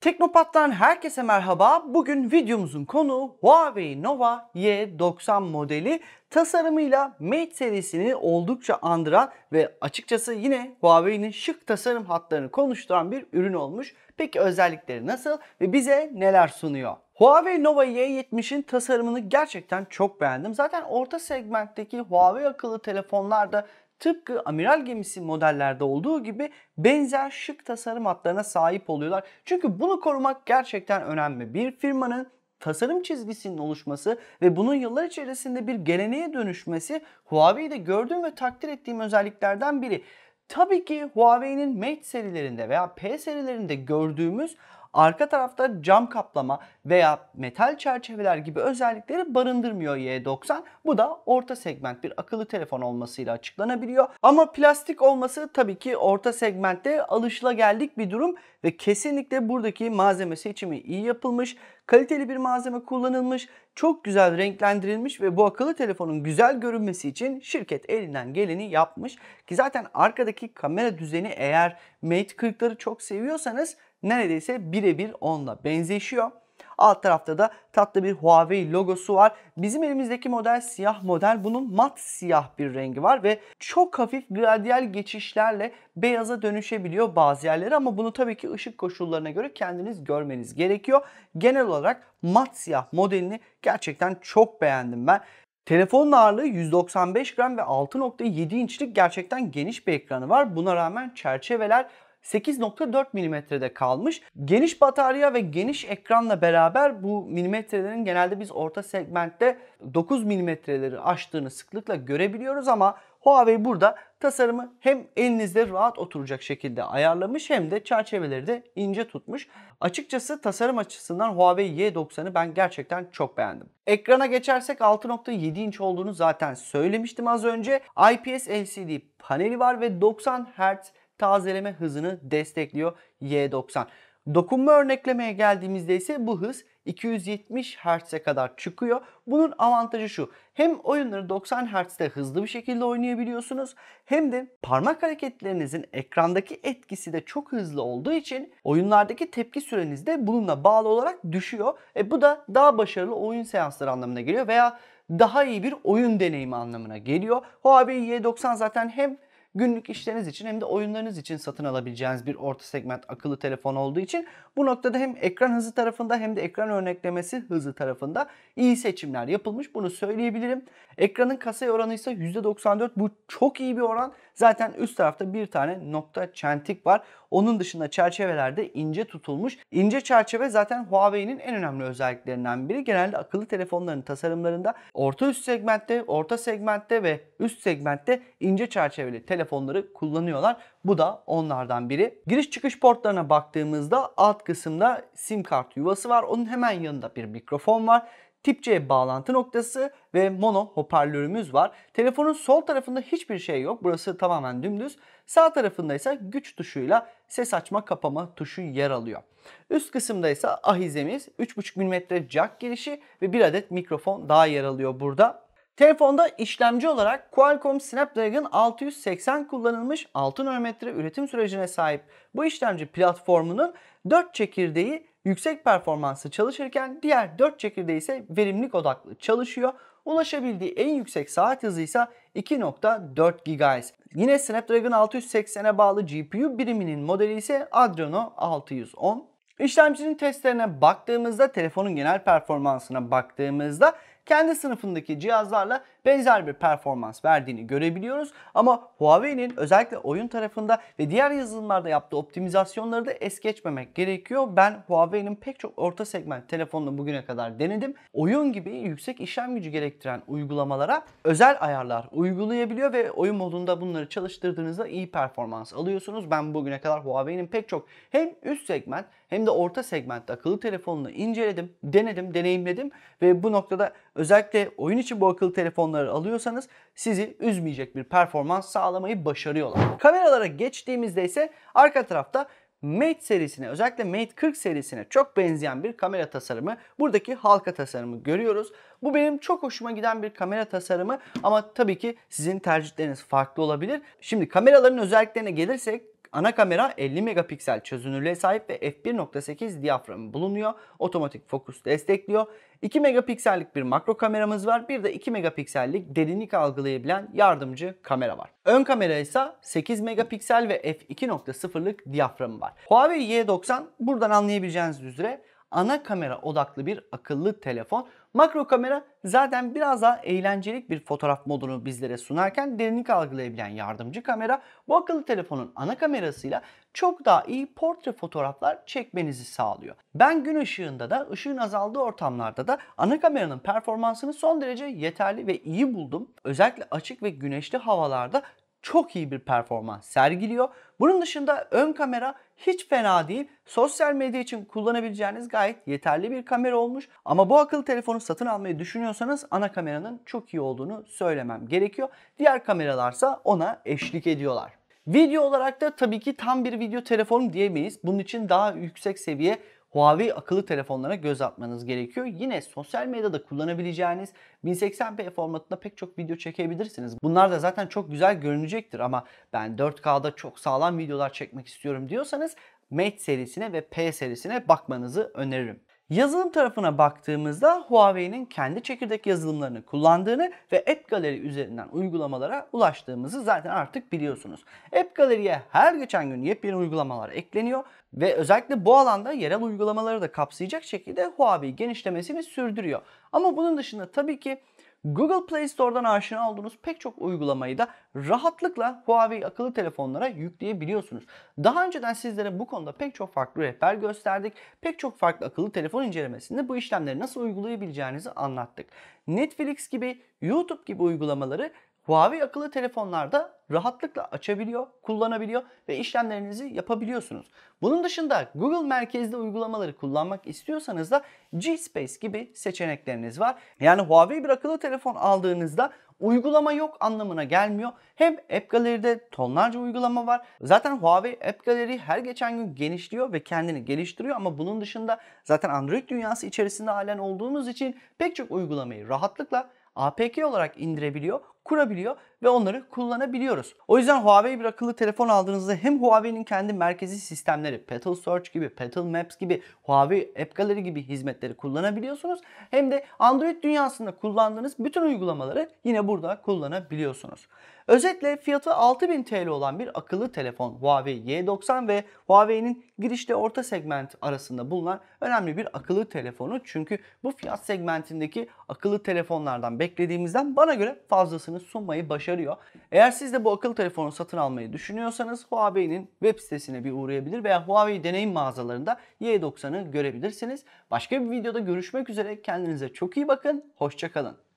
Teknopat'tan herkese merhaba. Bugün videomuzun konuğu Huawei Nova Y90 modeli tasarımıyla Mate serisini oldukça andıran ve açıkçası yine Huawei'nin şık tasarım hatlarını konuşturan bir ürün olmuş. Peki özellikleri nasıl ve bize neler sunuyor? Huawei Nova Y70'in tasarımını gerçekten çok beğendim. Zaten orta segmentteki Huawei akıllı telefonlarda tıpkı amiral gemisi modellerde olduğu gibi benzer şık tasarım hatlarına sahip oluyorlar. Çünkü bunu korumak gerçekten önemli. Bir firmanın tasarım çizgisinin oluşması ve bunun yıllar içerisinde bir geleneğe dönüşmesi Huawei'de gördüğüm ve takdir ettiğim özelliklerden biri. Tabii ki Huawei'nin Mate serilerinde veya P serilerinde gördüğümüz Arka tarafta cam kaplama veya metal çerçeveler gibi özellikleri barındırmıyor Y90. Bu da orta segment bir akıllı telefon olmasıyla açıklanabiliyor. Ama plastik olması tabii ki orta segmentte alışılageldik bir durum ve kesinlikle buradaki malzeme seçimi iyi yapılmış. Kaliteli bir malzeme kullanılmış, çok güzel renklendirilmiş ve bu akıllı telefonun güzel görünmesi için şirket elinden geleni yapmış. Ki zaten arkadaki kamera düzeni eğer Mate 40'ları çok seviyorsanız neredeyse birebir onunla benzeşiyor. Alt tarafta da tatlı bir Huawei logosu var. Bizim elimizdeki model siyah model. Bunun mat siyah bir rengi var ve çok hafif gradyal geçişlerle beyaza dönüşebiliyor bazı yerleri ama bunu tabii ki ışık koşullarına göre kendiniz görmeniz gerekiyor. Genel olarak mat siyah modelini gerçekten çok beğendim ben. Telefonun ağırlığı 195 gram ve 6.7 inçlik gerçekten geniş bir ekranı var. Buna rağmen çerçeveler 8.4 milimetrede kalmış. Geniş batarya ve geniş ekranla beraber bu milimetrelerin genelde biz orta segmentte 9 milimetreleri aştığını sıklıkla görebiliyoruz ama Huawei burada tasarımı hem elinizde rahat oturacak şekilde ayarlamış hem de çerçeveleri de ince tutmuş. Açıkçası tasarım açısından Huawei Y90'ı ben gerçekten çok beğendim. Ekrana geçersek 6.7 inç olduğunu zaten söylemiştim az önce. IPS LCD paneli var ve 90 Hz tazeleme hızını destekliyor Y90. Dokunma örneklemeye geldiğimizde ise bu hız 270 Hz'e kadar çıkıyor. Bunun avantajı şu. Hem oyunları 90 Hz'de hızlı bir şekilde oynayabiliyorsunuz hem de parmak hareketlerinizin ekrandaki etkisi de çok hızlı olduğu için oyunlardaki tepki süreniz de bununla bağlı olarak düşüyor. E bu da daha başarılı oyun seansları anlamına geliyor veya daha iyi bir oyun deneyimi anlamına geliyor. Huawei Y90 zaten hem günlük işleriniz için hem de oyunlarınız için satın alabileceğiniz bir orta segment akıllı telefon olduğu için bu noktada hem ekran hızı tarafında hem de ekran örneklemesi hızı tarafında iyi seçimler yapılmış. Bunu söyleyebilirim. Ekranın kasaya oranı ise %94. Bu çok iyi bir oran. Zaten üst tarafta bir tane nokta çentik var. Onun dışında çerçevelerde ince tutulmuş. İnce çerçeve zaten Huawei'nin en önemli özelliklerinden biri. Genelde akıllı telefonların tasarımlarında orta üst segmentte, orta segmentte ve üst segmentte ince çerçeveli telefonlar telefonları kullanıyorlar. Bu da onlardan biri. Giriş çıkış portlarına baktığımızda alt kısımda sim kart yuvası var. Onun hemen yanında bir mikrofon var. Tip C bağlantı noktası ve mono hoparlörümüz var. Telefonun sol tarafında hiçbir şey yok. Burası tamamen dümdüz. Sağ tarafında ise güç tuşuyla ses açma kapama tuşu yer alıyor. Üst kısımda ise ahizemiz, 3.5 mm jack girişi ve bir adet mikrofon daha yer alıyor burada. Telefonda işlemci olarak Qualcomm Snapdragon 680 kullanılmış altın nanometre üretim sürecine sahip bu işlemci platformunun 4 çekirdeği yüksek performansı çalışırken diğer 4 çekirdeği ise verimlilik odaklı çalışıyor. Ulaşabildiği en yüksek saat hızı ise 2.4 GHz. Yine Snapdragon 680'e bağlı GPU biriminin modeli ise Adreno 610. İşlemcinin testlerine baktığımızda, telefonun genel performansına baktığımızda kendi sınıfındaki cihazlarla benzer bir performans verdiğini görebiliyoruz. Ama Huawei'nin özellikle oyun tarafında ve diğer yazılımlarda yaptığı optimizasyonları da es geçmemek gerekiyor. Ben Huawei'nin pek çok orta segment telefonunu bugüne kadar denedim. Oyun gibi yüksek işlem gücü gerektiren uygulamalara özel ayarlar uygulayabiliyor ve oyun modunda bunları çalıştırdığınızda iyi performans alıyorsunuz. Ben bugüne kadar Huawei'nin pek çok hem üst segment hem de orta segment akıllı telefonunu inceledim, denedim, deneyimledim ve bu noktada Özellikle oyun için bu akıllı telefonları alıyorsanız sizi üzmeyecek bir performans sağlamayı başarıyorlar. Kameralara geçtiğimizde ise arka tarafta Mate serisine özellikle Mate 40 serisine çok benzeyen bir kamera tasarımı. Buradaki halka tasarımı görüyoruz. Bu benim çok hoşuma giden bir kamera tasarımı ama tabii ki sizin tercihleriniz farklı olabilir. Şimdi kameraların özelliklerine gelirsek Ana kamera 50 megapiksel çözünürlüğe sahip ve f1.8 diyaframı bulunuyor. Otomatik fokus destekliyor. 2 megapiksellik bir makro kameramız var. Bir de 2 megapiksellik derinlik algılayabilen yardımcı kamera var. Ön kamera ise 8 megapiksel ve f2.0'lık diyaframı var. Huawei Y90 buradan anlayabileceğiniz üzere ana kamera odaklı bir akıllı telefon. Makro kamera zaten biraz daha eğlencelik bir fotoğraf modunu bizlere sunarken derinlik algılayabilen yardımcı kamera bu akıllı telefonun ana kamerasıyla çok daha iyi portre fotoğraflar çekmenizi sağlıyor. Ben gün ışığında da ışığın azaldığı ortamlarda da ana kameranın performansını son derece yeterli ve iyi buldum. Özellikle açık ve güneşli havalarda çok iyi bir performans sergiliyor. Bunun dışında ön kamera hiç fena değil. Sosyal medya için kullanabileceğiniz gayet yeterli bir kamera olmuş. Ama bu akıllı telefonu satın almayı düşünüyorsanız ana kameranın çok iyi olduğunu söylemem gerekiyor. Diğer kameralarsa ona eşlik ediyorlar. Video olarak da tabii ki tam bir video telefonu diyemeyiz. Bunun için daha yüksek seviye Huawei akıllı telefonlara göz atmanız gerekiyor. Yine sosyal medyada kullanabileceğiniz 1080p formatında pek çok video çekebilirsiniz. Bunlar da zaten çok güzel görünecektir ama ben 4K'da çok sağlam videolar çekmek istiyorum diyorsanız Mate serisine ve P serisine bakmanızı öneririm. Yazılım tarafına baktığımızda Huawei'nin kendi çekirdek yazılımlarını kullandığını ve App Gallery üzerinden uygulamalara ulaştığımızı zaten artık biliyorsunuz. App Gallery'e her geçen gün yepyeni uygulamalar ekleniyor ve özellikle bu alanda yerel uygulamaları da kapsayacak şekilde Huawei genişlemesini sürdürüyor. Ama bunun dışında tabii ki Google Play Store'dan aşina olduğunuz pek çok uygulamayı da rahatlıkla Huawei akıllı telefonlara yükleyebiliyorsunuz. Daha önceden sizlere bu konuda pek çok farklı rehber gösterdik. Pek çok farklı akıllı telefon incelemesinde bu işlemleri nasıl uygulayabileceğinizi anlattık. Netflix gibi, YouTube gibi uygulamaları Huawei akıllı telefonlarda rahatlıkla açabiliyor, kullanabiliyor ve işlemlerinizi yapabiliyorsunuz. Bunun dışında Google merkezli uygulamaları kullanmak istiyorsanız da G-Space gibi seçenekleriniz var. Yani Huawei bir akıllı telefon aldığınızda uygulama yok anlamına gelmiyor. Hem App Gallery'de tonlarca uygulama var. Zaten Huawei App Gallery her geçen gün genişliyor ve kendini geliştiriyor ama bunun dışında zaten Android dünyası içerisinde halen olduğumuz için pek çok uygulamayı rahatlıkla APK olarak indirebiliyor, kurabiliyor ve onları kullanabiliyoruz. O yüzden Huawei bir akıllı telefon aldığınızda hem Huawei'nin kendi merkezi sistemleri Petal Search gibi, Petal Maps gibi, Huawei App Gallery gibi hizmetleri kullanabiliyorsunuz. Hem de Android dünyasında kullandığınız bütün uygulamaları yine burada kullanabiliyorsunuz. Özetle fiyatı 6000 TL olan bir akıllı telefon Huawei Y90 ve Huawei'nin girişte orta segment arasında bulunan önemli bir akıllı telefonu. Çünkü bu fiyat segmentindeki akıllı telefonlardan beklediğimizden bana göre fazlası performansını sunmayı başarıyor. Eğer siz de bu akıllı telefonu satın almayı düşünüyorsanız Huawei'nin web sitesine bir uğrayabilir veya Huawei deneyim mağazalarında Y90'ı görebilirsiniz. Başka bir videoda görüşmek üzere. Kendinize çok iyi bakın. Hoşçakalın.